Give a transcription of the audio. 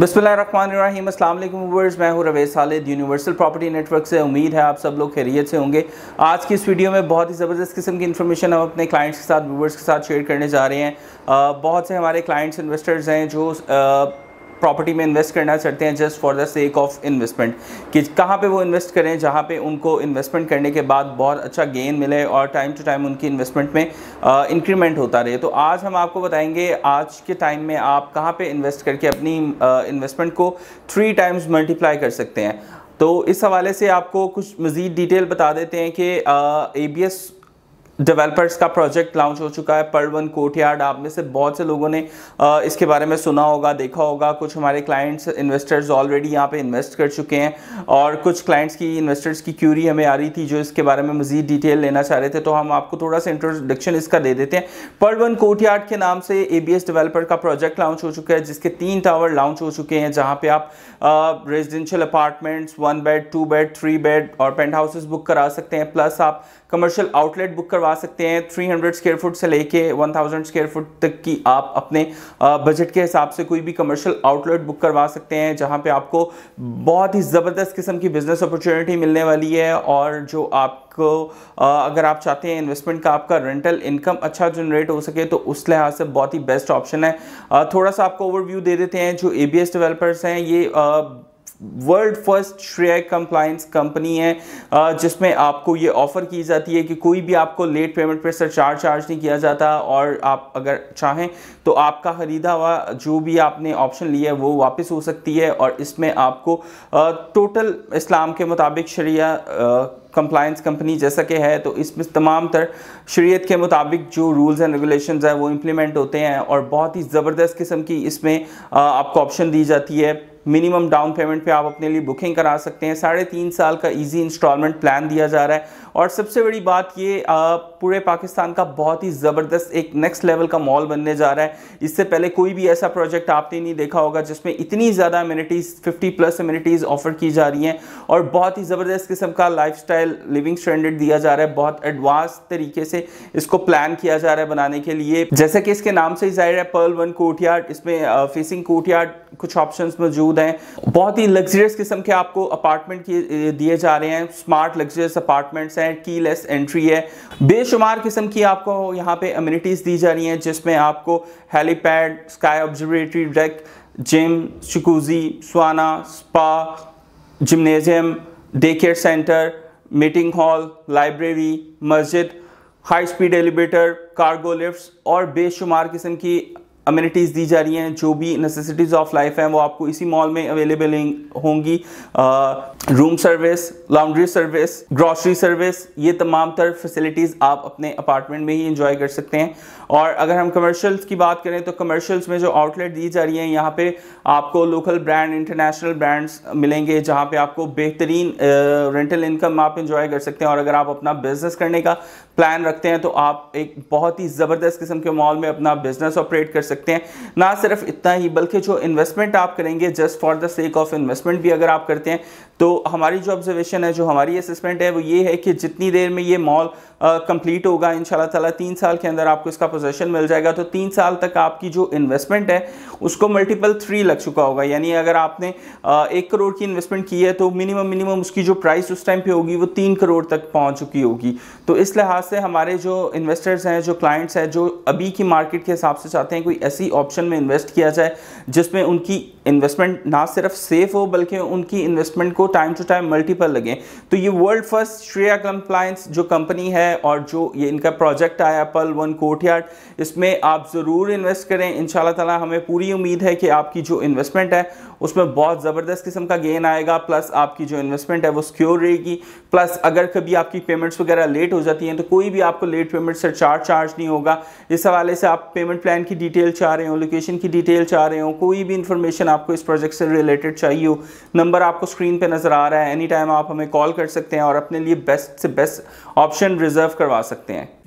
बसमीम अल्लाम वर्स मैं हूँ Ravesh Khalid universal property network से उम्मीद है आप सब लोग खैरियत से होंगे आज की इस वीडियो में बहुत ही ज़बरदस्त किस्म की इन्फॉर्मेशन हम अपने क्लाइंट्स के साथ व्यूवर्स के साथ शेयर करने जा रहे हैं बहुत से हमारे क्लाइंट्स इन्वेस्टर्स हैं जो आ, प्रॉपर्टी में इन्वेस्ट करना चाहते हैं just for the sake of investment कि कहाँ पे वो इन्वेस्ट करें जहाँ पे उनको इन्वेस्टमेंट करने के बाद बहुत अच्छा गेन मिले और टाइम टू टाइम उनकी इन्वेस्टमेंट में इंक्रीमेंट होता रहे तो आज हम आपको बताएंगे आज के टाइम में आप कहाँ पर इन्वेस्ट करके अपनी इन्वेस्टमेंट को थ्री टाइम्स मल्टीप्लाई कर सकते हैं तो इस हवाले से आपको कुछ मज़ीद डिटेल बता देते हैं कि ए बी एस डेवलपर्स का प्रोजेक्ट लॉन्च हो चुका है परवन यार्ड आप में से बहुत से लोगों ने इसके बारे में सुना होगा देखा होगा कुछ हमारे क्लाइंट्स इन्वेस्टर्स ऑलरेडी यहाँ पे इन्वेस्ट कर चुके हैं और कुछ क्लाइंट्स की इन्वेस्टर्स की क्यूरी हमें आ रही थी जो इसके बारे में मजीद डिटेल लेना चाह रहे थे तो हम आपको थोड़ा सा इंट्रोडक्शन इसका दे देते हैं परवन यार्ड के नाम से ए डेवलपर का प्रोजेक्ट लॉन्च हो चुका है जिसके तीन टावर लॉन्च हो चुके हैं जहाँ पे आप residential apartments one bed two bed three bed और पेंट हाउसेज बुक करा सकते हैं प्लस आप कमर्शियल आउटलेट बुक करवा आ सकते हैं 300 स्क्वायर फुट से लेके 1000 स्क्वायर फुट तक की आप अपने बजट के हिसाब से कोई भी कमर्शियल आउटलेट बुक करवा सकते हैं जहां पे आपको बहुत ही ज़बरदस्त किस्म की बिजनेस अपॉर्चुनिटी मिलने वाली है और जो आप आपको अगर आप चाहते हैं इन्वेस्टमेंट का आपका रेंटल इनकम अच्छा जनरेट हो सके तो उस लिहाज से बहुत ही बेस्ट ऑप्शन है थोड़ा सा आपको ओवरव्यू दे देते हैं जो ए डेवलपर्स हैं ये world first Shariah compliance company है जिसमें आपको ये ऑफ़र की जाती है कि कोई भी आपको लेट पेमेंट पर सर चार्ज नहीं किया जाता और आप अगर चाहें तो आपका ख़रीदा हुआ जो भी आपने ऑप्शन लिया है वो वापस हो सकती है और इसमें आपको टोटल इस्लाम के मुताबिक शरिया कंप्लायंस कंपनी जैसा कि है तो इसमें तमाम तर शरीयत के मुताबिक जो रूल्स एंड रेगुलेशन है वो इम्प्लीमेंट होते हैं और बहुत ही ज़बरदस्त किस्म की इसमें आपको ऑप्शन दी जाती है मिनिमम डाउन पेमेंट पे आप अपने लिए बुकिंग करा सकते हैं साढ़े तीन साल का इजी इंस्टॉलमेंट प्लान दिया जा रहा है और सबसे बड़ी बात ये आप पूरे पाकिस्तान का बहुत ही ज़बरदस्त एक नेक्स्ट लेवल का मॉल बनने जा रहा है इससे पहले कोई भी ऐसा प्रोजेक्ट आपने नहीं देखा होगा जिसमें इतनी ज़्यादा amenities fifty plus amenities offer की जा रही हैं और बहुत ही ज़बरदस्त किस्म का लाइफ लिविंग स्टैंडर्ड दिया जा रहा है बहुत एडवांस तरीके से इसको प्लान किया जा रहा है बनाने के लिए जैसे कि इसके नाम से ही जाहिर है पर्ल वन कोर्टयार्ड इसमें फेसिंग कोर्टयार्ड कुछ ऑप्शंस मौजूद हैं बहुत ही लग्जरियस किस्म के आपको अपार्टमेंट दिए जा रहे हैं स्मार्ट लग्जरियस अपार्टमेंट्स हैं कीलेस एंट्री है बेश बेशुमार किस्म की आपको यहाँ पे अम्यूनिटीज़ दी जा रही हैं जिसमें आपको helipad sky observatory deck gym jacuzzi sauna spa gymnasium day care centre meeting hall library मस्जिद high speed elevator cargo lifts और बेशुमार किस्म की अम्यूनिटीज़ दी जा रही हैं जो भी नेसेसिटीज़ ऑफ लाइफ हैं वो आपको इसी मॉल में अवेलेबल होंगी room service laundry service grocery service ये तमाम तर फैसिलिटीज़ आप अपने अपार्टमेंट में ही इंजॉय कर सकते हैं और अगर हम कमर्शियल्स की बात करें तो कमर्शियल्स में जो आउटलेट दी जा रही हैं यहाँ पे आपको लोकल ब्रांड इंटरनेशनल ब्रांड्स मिलेंगे जहाँ पे आपको बेहतरीन रेंटल इनकम आप इंजॉय कर सकते हैं और अगर आप अपना बिजनेस करने का प्लान रखते हैं तो आप एक बहुत ही ज़बरदस्त किस्म के मॉल में अपना बिजनेस ऑपरेट कर सकते हैं ना सिर्फ इतना ही बल्कि जो इन्वेस्टमेंट आप करेंगे just for the sake of investment भी अगर आप करते हैं तो हमारी जो ऑब्जर्वेशन है जो हमारी असेसमेंट है वो ये है कि जितनी देर में ये मॉल कंप्लीट होगा इन ताला तीन साल के अंदर आपको इसका पोजेशन मिल जाएगा तो तीन साल तक आपकी जो इन्वेस्टमेंट है उसको मल्टीपल थ्री लग चुका होगा यानी अगर आपने आ, एक करोड़ की इन्वेस्टमेंट की है तो मिनिमम मिनिमम उसकी जो प्राइस उस टाइम पे होगी वो तीन करोड़ तक पहुंच चुकी होगी तो इस लिहाज से हमारे जो इन्वेस्टर्स हैं जो क्लाइंट्स हैं जो अभी की मार्केट के हिसाब से चाहते हैं कोई ऐसी ऑप्शन में इन्वेस्ट किया जाए जिसमें उनकी इन्वेस्टमेंट ना सिर्फ सेफ हो बल्कि उनकी इन्वेस्टमेंट को टाइम टू टाइम मल्टीपल लगे तो ये वर्ल्ड फर्स्ट श्रेया कंप्लायंस जो कंपनी है और जो ये इनका प्रोजेक्ट आया पल वन कोर्टयार्ड इसमें आप ज़रूर इन्वेस्ट करें इन ताला हमें पूरी उम्मीद है कि आपकी जो इन्वेस्टमेंट है उसमें बहुत ज़बरदस्त किस्म का गेन आएगा प्लस आपकी जो इन्वेस्टमेंट है वो सिक्योर रहेगी प्लस अगर कभी आपकी पेमेंट्स वगैरह लेट हो जाती हैं तो कोई भी आपको लेट पेमेंट से चार्ज चार्ज नहीं होगा इस हवाले से आप पेमेंट प्लान की डिटेल डिटेल चाह रहे हो लोकेशन की डिटेल चाह रहे हो कोई भी इंफॉर्मेशन आपको इस प्रोजेक्ट से रिलेटेड चाहिए हो नंबर आपको स्क्रीन पे नज़र आ रहा है एनी टाइम आप हमें कॉल कर सकते हैं और अपने लिए बेस्ट से बेस्ट ऑप्शन रिज़र्व करवा सकते हैं